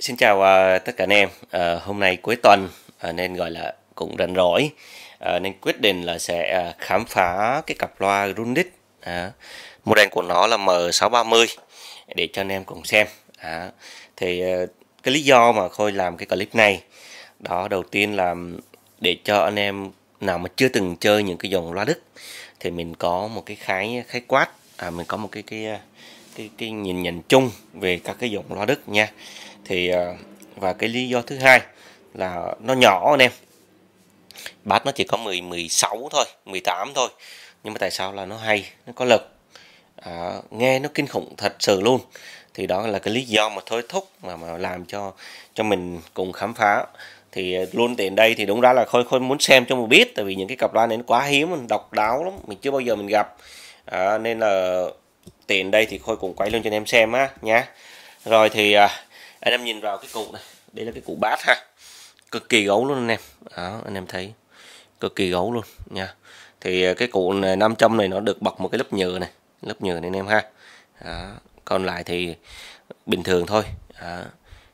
Xin chào uh, tất cả anh em. Uh, hôm nay cuối tuần uh, nên gọi là cũng rảnh rỗi uh, nên quyết định là sẽ uh, khám phá cái cặp loa Grundig. Uh, model của nó là M630 để cho anh em cùng xem. Uh, thì uh, cái lý do mà Khôi làm cái clip này đó đầu tiên là để cho anh em nào mà chưa từng chơi những cái dòng loa Đức thì mình có một cái khái khái quát à, mình có một cái cái cái cái nhìn nhận chung về các cái dòng loa Đức nha thì ờ, và cái lý do thứ hai là nó nhỏ anh em bát nó chỉ có 10 16 thôi 18 thôi nhưng mà tại sao là nó hay nó có lực à, nghe nó kinh khủng thật sự luôn thì đó là cái lý do mà thôi thúc mà mà làm cho cho mình cùng khám phá thì ờ, luôn tiện đây thì đúng ra là khôi khôi muốn xem cho một biết tại vì những cái cặp loa này nó quá hiếm độc đáo lắm mình chưa bao giờ mình gặp à, nên là tiện đây thì khôi cũng quay luôn cho anh em xem á nhá rồi thì à, anh em nhìn vào cái cụ này đây là cái cụ bát ha cực kỳ gấu luôn anh em đó anh em thấy cực kỳ gấu luôn nha thì à, cái cụ này, 500 này nó được bọc một cái lớp nhựa này lớp nhựa này anh em ha đó. còn lại thì bình thường thôi đó.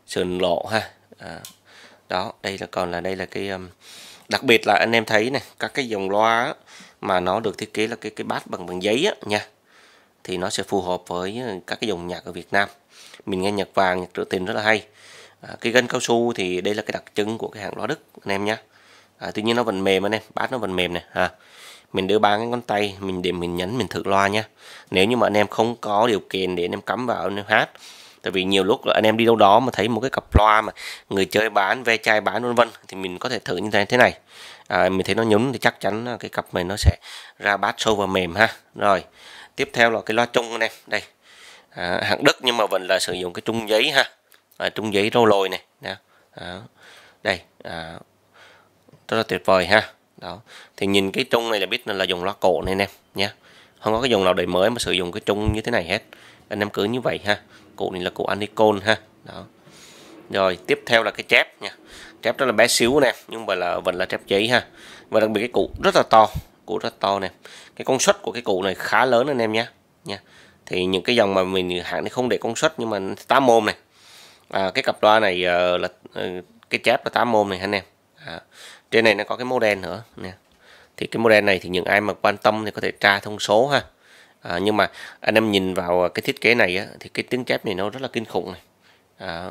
sườn lộ ha đó. đó đây là còn là đây là cái um, đặc biệt là anh em thấy này các cái dòng loa mà nó được thiết kế là cái cái bát bằng bằng giấy á nha thì nó sẽ phù hợp với ờ, các cái dòng nhạc ở Việt Nam mình nghe nhạc vàng nhạc trữ tình rất là hay à, cái gân cao su thì đây là cái đặc trưng của cái hàng loa đức anh em nhé à, tuy nhiên nó vẫn mềm anh em bát nó vẫn mềm này à, mình đưa ba cái ngón tay mình để mình nhấn mình thử loa nha nếu như mà anh em không có điều kiện để anh em cắm vào anh em hát tại vì nhiều lúc là anh em đi đâu đó mà thấy một cái cặp loa mà người chơi bán ve chai bán vân vân thì mình có thể thử như thế thế này à, mình thấy nó nhún thì chắc chắn cái cặp này nó sẽ ra bát sâu và mềm ha rồi tiếp theo là cái loa trung anh em đây à, hạng đất nhưng mà mình là sử dụng cái trung giấy ha à, trung giấy râu lồi này nè à, đây à, rất là tuyệt vời ha đó thì nhìn cái trung này là biết là dùng loa cổ này anh em nhé không có cái dùng nào đời mới mà sử dụng cái trung như thế này hết anh em cứ như vậy ha cụ này là cụ anicon ha đó rồi tiếp theo là cái chép nha chép rất là bé xíu nè nhưng mà là vẫn là chép giấy ha và đặc biệt cái cụ rất là to củ rất to nè cái công suất của cái cụ này khá lớn anh em nhé nha thì những cái dòng mà mình hãng này không để công suất nhưng mà 8 môn này à, cái cặp loa này ờ, là ờ, cái chép là 8 môn này anh em à, trên này nó có cái model nữa nè thì cái model này thì những ai mà quan tâm thì có thể tra thông số ha à, nhưng mà anh em nhìn vào cái thiết kế này á, thì cái tiếng chép này nó rất là kinh khủng này à,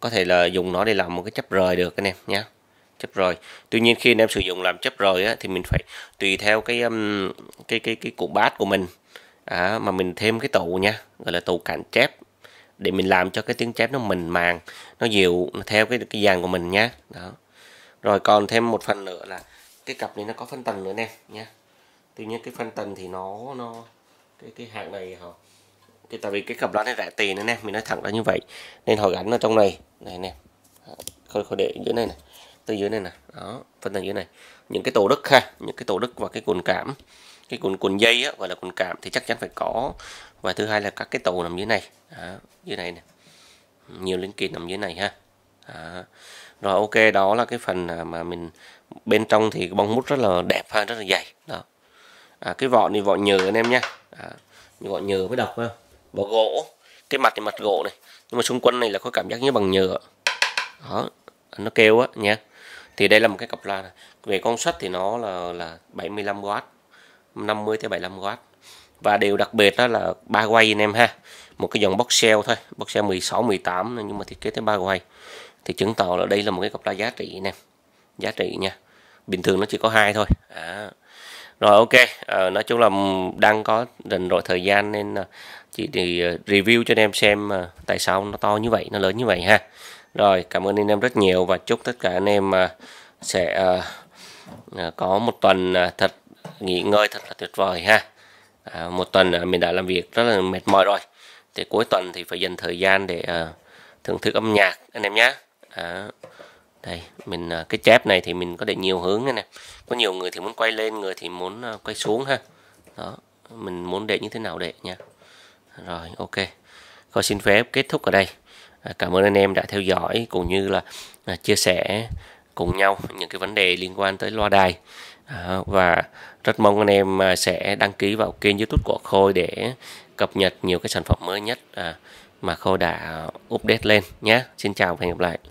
có thể là dùng nó để làm một cái chép rời được anh em nhé chấp rồi tuy nhiên khi anh em sử dụng làm chấp rồi á, thì mình phải tùy theo cái um, cái cái cái cục bát của mình à, mà mình thêm cái tụ nha gọi là tụ cạnh chép để mình làm cho cái tiếng chép nó mịn màng nó dịu theo cái cái dàn của mình nhá đó rồi còn thêm một phần nữa là cái cặp này nó có phân tầng nữa nè nhá tuy nhiên cái phân tầng thì nó nó cái cái hạng này họ thì tại vì cái cặp loa này rẻ tiền nữa nè mình nói thẳng ra như vậy nên họ gắn ở trong này này nè khỏi để dưới này này tới dưới này nè đó phân thành dưới này những cái tổ đất ha những cái tổ đất và cái cồn cảm cái cồn cồn dây á, gọi là cồn cảm thì chắc chắn phải có và thứ hai là các cái tổ nằm dưới này đó, dưới này nè nhiều linh kiện nằm dưới này ha đó. rồi ok đó là cái phần à, mà mình bên trong thì bông mút rất là đẹp ha rất là dày đó à, cái vỏ thì vỏ nhựa anh em nha như vỏ nhựa mới đọc ha vỏ gỗ cái mặt thì mặt gỗ này nhưng mà xung quanh này là có cảm giác như bằng nhựa đó nó kêu á nha thì đây là một cái cặp loa này. về công suất thì nó là là 75W 50 tới 75W và điều đặc biệt đó là ba quay anh em ha một cái dòng boxel thôi boxel 16 18 nhưng mà thiết kế tới ba quay thì chứng tỏ là đây là một cái cặp loa giá trị anh em giá trị nha bình thường nó chỉ có hai thôi à. rồi ok à, nói chung là đang có rình rồi thời gian nên ờ, chị thì ờ, review cho anh em xem tại sao nó to như vậy nó lớn như vậy ha rồi, cảm ơn anh em rất nhiều và chúc tất cả anh em à, sẽ à, à, có một tuần thật nghỉ ngơi thật là tuyệt vời ha. một tuần mình đã làm việc rất là mệt mỏi rồi. Thì cuối tuần thì phải dành thời gian để thưởng thức âm nhạc anh em nhé. À, đây, mình cái chép này thì mình có để nhiều hướng này nè. Có nhiều người thì muốn quay lên, người thì muốn quay xuống ha. Đó, mình muốn để như thế nào để nha. Rồi, ok. coi xin phép kết thúc ở đây. À, cảm ơn anh em đã theo dõi cũng như là à, chia sẻ cùng nhau những cái vấn đề liên quan tới loa đài à, và rất mong anh em sẽ đăng ký vào kênh youtube của Khôi để cập nhật nhiều cái sản phẩm mới nhất mà Khôi đã update lên nhé. Xin chào và hẹn gặp lại